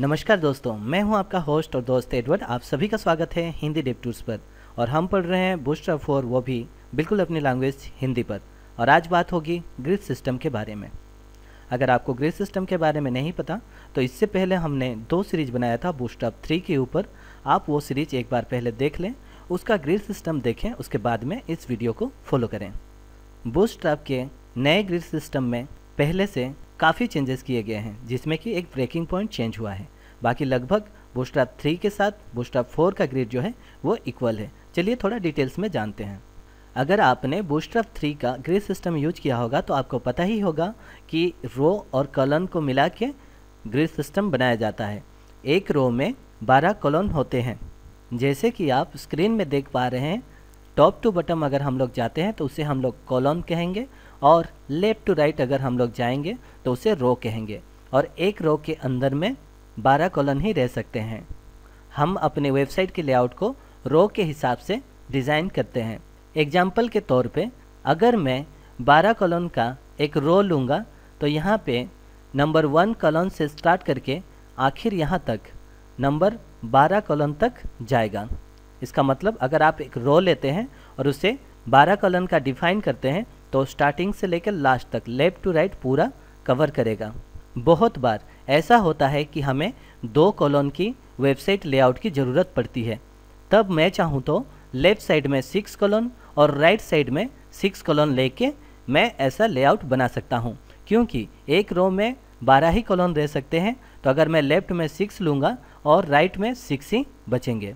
नमस्कार दोस्तों मैं हूं आपका होस्ट और दोस्त एडवर्ड आप सभी का स्वागत है हिंदी डेप टूर्स पर और हम पढ़ रहे हैं बुस्टर फोर वो भी बिल्कुल अपनी लैंग्वेज हिंदी पर और आज बात होगी ग्रिड सिस्टम के बारे में अगर आपको ग्रिड सिस्टम के बारे में नहीं पता तो इससे पहले हमने दो सीरीज बनाया था बूस्टअप थ्री के ऊपर आप वो सीरीज एक बार पहले देख लें उसका ग्रिड सिस्टम देखें उसके बाद में इस वीडियो को फॉलो करें बूस्टअप के नए ग्रिड सिस्टम में पहले से काफ़ी चेंजेस किए गए हैं जिसमें कि एक ब्रेकिंग पॉइंट चेंज हुआ है बाकी लगभग बूस्टअप थ्री के साथ बूस्टअप फोर का ग्रेड जो है वो इक्वल है चलिए थोड़ा डिटेल्स में जानते हैं अगर आपने बूस्टअप थ्री का ग्रेड सिस्टम यूज किया होगा तो आपको पता ही होगा कि रो और कॉलम को मिला के ग्रेड सिस्टम बनाया जाता है एक रो में बारह कॉलम होते हैं जैसे कि आप स्क्रीन में देख पा रहे हैं टॉप टू बटम अगर हम लोग जाते हैं तो उसे हम लोग कॉलन कहेंगे और लेफ़्ट टू राइट अगर हम लोग जाएंगे तो उसे रो कहेंगे और एक रो के अंदर में बारह कॉलम ही रह सकते हैं हम अपने वेबसाइट के लेआउट को रो के हिसाब से डिज़ाइन करते हैं एग्जाम्पल के तौर पे अगर मैं बारह कॉलम का एक रो लूँगा तो यहाँ पे नंबर वन कॉलम से स्टार्ट करके आखिर यहाँ तक नंबर बारह कॉलम तक जाएगा इसका मतलब अगर आप एक रो लेते हैं और उसे बारह कॉलम का डिफाइन करते हैं तो स्टार्टिंग से लेकर लास्ट तक लेफ्ट टू राइट पूरा कवर करेगा बहुत बार ऐसा होता है कि हमें दो कॉलोन की वेबसाइट लेआउट की ज़रूरत पड़ती है तब मैं चाहूँ तो लेफ़्ट साइड में सिक्स कॉलोन और राइट साइड में सिक्स कॉलोन लेके मैं ऐसा लेआउट बना सकता हूँ क्योंकि एक रो में बारह ही कॉलोन रह सकते हैं तो अगर मैं लेफ़्ट में सिक्स लूँगा और राइट में सिक्स ही बचेंगे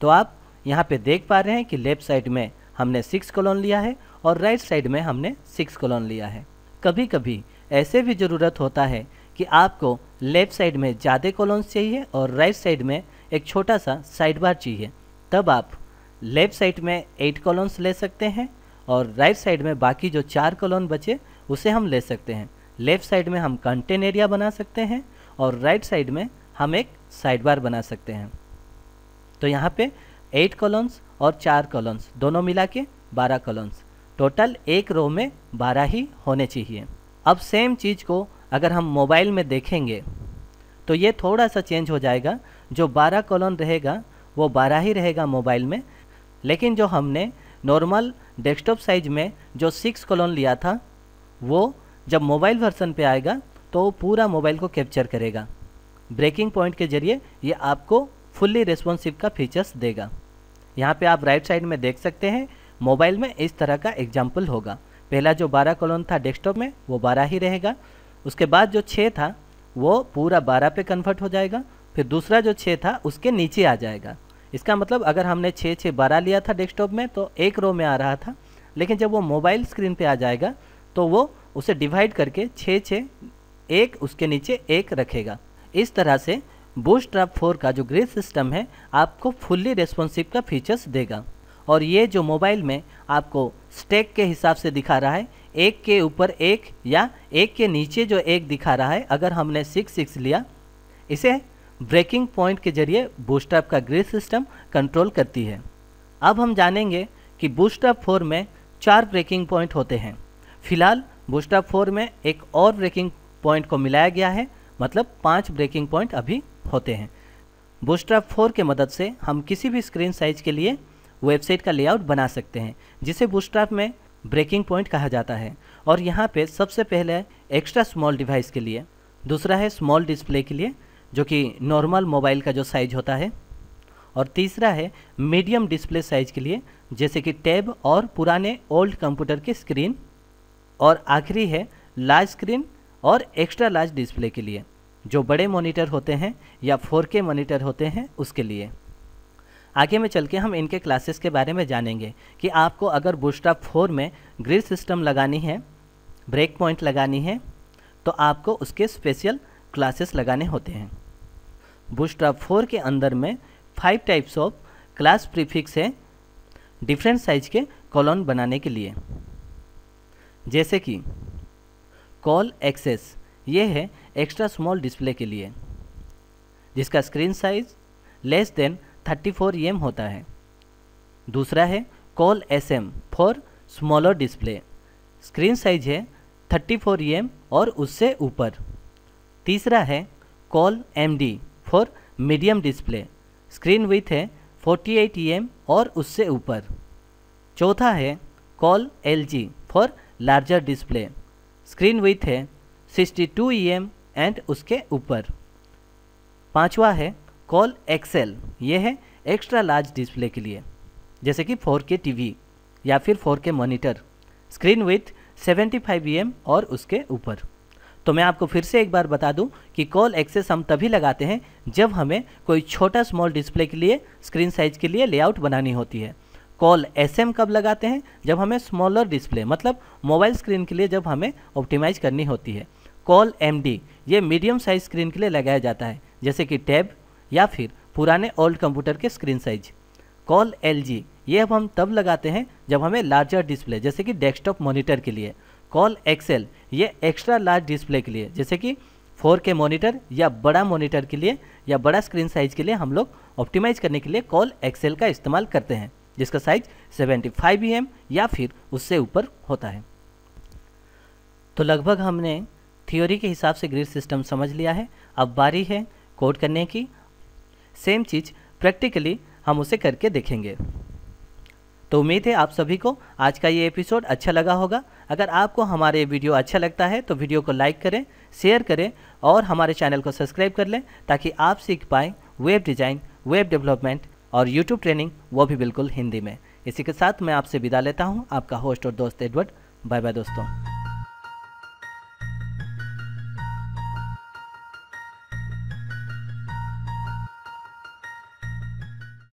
तो आप यहाँ पे देख पा रहे हैं कि लेफ़्ट साइड में हमने सिक्स कॉलोन लिया है और राइट साइड में हमने सिक्स कॉलोन लिया है कभी कभी ऐसे भी ज़रूरत होता है कि आपको लेफ़्ट साइड में ज़्यादा कॉलोन्स चाहिए और राइट साइड में एक छोटा सा साइड बार चाहिए तब आप लेफ़्ट साइड में एट कॉलोन्स ले सकते हैं और राइट साइड में बाकी जो चार कॉलोन बचे उसे हम ले सकते हैं लेफ़्ट साइड में हम कंटेन एरिया बना सकते हैं और राइट साइड में हम एक साइड बार बना सकते हैं तो यहाँ पे एट कॉलम्स और चार कॉलम्स दोनों मिला के बारह कॉलम्स टोटल एक रो में बारह ही होने चाहिए अब सेम चीज़ को अगर हम मोबाइल में देखेंगे तो ये थोड़ा सा चेंज हो जाएगा जो बारह कॉलम रहेगा वो बारह ही रहेगा मोबाइल में लेकिन जो हमने नॉर्मल डेस्कटॉप साइज में जो सिक्स कॉलम लिया था वो जब मोबाइल वर्सन पर आएगा तो पूरा मोबाइल को कैप्चर करेगा ब्रेकिंग पॉइंट के जरिए ये आपको फुल्ली रेस्पॉन्सिव का फीचर्स देगा यहाँ पे आप राइट साइड में देख सकते हैं मोबाइल में इस तरह का एग्जाम्पल होगा पहला जो बारह कॉलोन था डेस्कटॉप में वो बारह ही रहेगा उसके बाद जो छः था वो पूरा बारह पे कन्वर्ट हो जाएगा फिर दूसरा जो छः था उसके नीचे आ जाएगा इसका मतलब अगर हमने छः छः बारह लिया था डेस्कटॉप में तो एक रो में आ रहा था लेकिन जब वो मोबाइल स्क्रीन पे आ जाएगा तो वो उसे डिवाइड करके छः छः एक उसके नीचे एक रखेगा इस तरह से बूस्ट ड्राप फोर का जो ग्रिड सिस्टम है आपको फुल्ली रेस्पॉन्सिव का फीचर्स देगा और ये जो मोबाइल में आपको स्टेक के हिसाब से दिखा रहा है एक के ऊपर एक या एक के नीचे जो एक दिखा रहा है अगर हमने सिक्स सिक्स लिया इसे ब्रेकिंग पॉइंट के जरिए बूस्टअप का ग्रे सिस्टम कंट्रोल करती है अब हम जानेंगे कि बूस्टअप फोर में चार ब्रेकिंग पॉइंट होते हैं फिलहाल बूस्टअप फोर में एक और ब्रेकिंग पॉइंट को मिलाया गया है मतलब पाँच ब्रेकिंग पॉइंट अभी होते हैं बूस्ट्रैप फोर के मदद से हम किसी भी स्क्रीन साइज़ के लिए वेबसाइट का लेआउट बना सकते हैं जिसे बूस्ट्रैप में ब्रेकिंग पॉइंट कहा जाता है और यहाँ पे सबसे पहले एक्स्ट्रा स्मॉल डिवाइस के लिए दूसरा है स्मॉल डिस्प्ले के लिए जो कि नॉर्मल मोबाइल का जो साइज होता है और तीसरा है मीडियम डिस्प्ले साइज के लिए जैसे कि टैब और पुराने ओल्ड कंप्यूटर के स्क्रीन और आखिरी है लार्ज स्क्रीन और एक्स्ट्रा लार्ज डिस्प्ले के लिए जो बड़े मॉनिटर होते हैं या 4K मॉनिटर होते हैं उसके लिए आगे में चल के हम इनके क्लासेस के बारे में जानेंगे कि आपको अगर बूस्टा फोर में ग्रिल सिस्टम लगानी है ब्रेक पॉइंट लगानी है तो आपको उसके स्पेशल क्लासेस लगाने होते हैं बूस्टा फोर के अंदर में five types of class prefix है डिफरेंट साइज के कॉलोन बनाने के लिए जैसे कि कॉल एक्सेस ये है एक्स्ट्रा स्मॉल डिस्प्ले के लिए जिसका screen size less than 34 four होता है दूसरा है col S M for smaller display screen size है 34 फोर और उससे ऊपर तीसरा है col M D for medium display screen width है 48 एट और उससे ऊपर चौथा है col L G for larger display screen width है ई एम एंड उसके ऊपर पांचवा है कॉल एक्सेल ये है एक्स्ट्रा लार्ज डिस्प्ले के लिए जैसे कि 4K टीवी या फिर 4K monitor screen with 75 M और उसके ऊपर तो मैं आपको फिर से एक बार बता दूं कि कॉल एक्सेस हम तभी लगाते हैं जब हमें कोई छोटा स्मॉल डिस्प्ले के लिए स्क्रीन साइज के लिए लेआउट बनानी होती है कॉल एस एम कब लगाते हैं जब हमें स्मॉलर डिस्प्ले मतलब मोबाइल स्क्रीन के लिए जब हमें ऑप्टिमाइज करनी होती है कॉल एम ये मीडियम साइज स्क्रीन के लिए लगाया जाता है जैसे कि टैब या फिर पुराने ओल्ड कंप्यूटर के स्क्रीन साइज कॉल एल ये अब हम तब लगाते हैं जब हमें लार्जर डिस्प्ले जैसे कि डेस्कटॉप मॉनिटर के लिए कॉल एक्सेल ये एक्स्ट्रा लार्ज डिस्प्ले के लिए जैसे कि 4K मॉनिटर या बड़ा मॉनिटर के लिए या बड़ा स्क्रीन साइज के लिए हम लोग ऑप्टिमाइज करने के लिए कॉल एक्सेल का इस्तेमाल करते हैं जिसका साइज 75 फाइव या फिर उससे ऊपर होता है तो लगभग हमने थियोरी के हिसाब से ग्रिड सिस्टम समझ लिया है अब बारी है कोड करने की सेम चीज़ प्रैक्टिकली हम उसे करके देखेंगे तो उम्मीद है आप सभी को आज का ये एपिसोड अच्छा लगा होगा अगर आपको हमारे वीडियो अच्छा लगता है तो वीडियो को लाइक करें शेयर करें और हमारे चैनल को सब्सक्राइब कर लें ताकि आप सीख पाएँ वेब डिज़ाइन वेब डेवलपमेंट और यूट्यूब ट्रेनिंग वो भी बिल्कुल हिंदी में इसी के साथ मैं आपसे विदा लेता हूँ आपका होस्ट और दोस्त एडवर्ड बाय बाय दोस्तों